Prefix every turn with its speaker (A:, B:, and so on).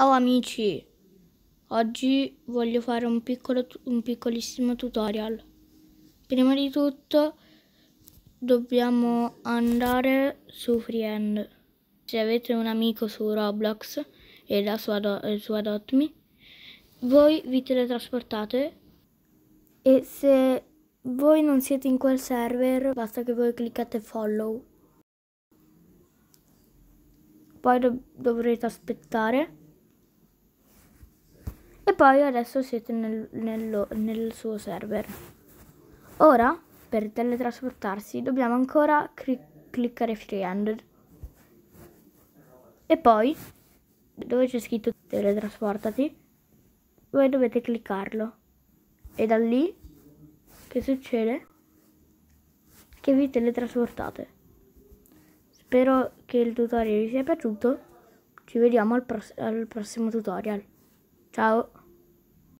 A: Ciao oh, amici, oggi voglio fare un, piccolo, un piccolissimo tutorial. Prima di tutto dobbiamo andare su Friend. Se avete un amico su Roblox e la sua, do, su Adotmi, voi vi teletrasportate e se voi non siete in quel server basta che voi cliccate follow. Poi do dovrete aspettare e poi adesso siete nel, nel, nel suo server. Ora, per teletrasportarsi, dobbiamo ancora clic- cliccare freehand e poi dove c'è scritto teletrasportati voi dovete cliccarlo e da lì che succede? Che vi teletrasportate. Spero che il tutorial vi sia piaciuto. Ci vediamo al, pro- al prossimo tutorial. Ciao!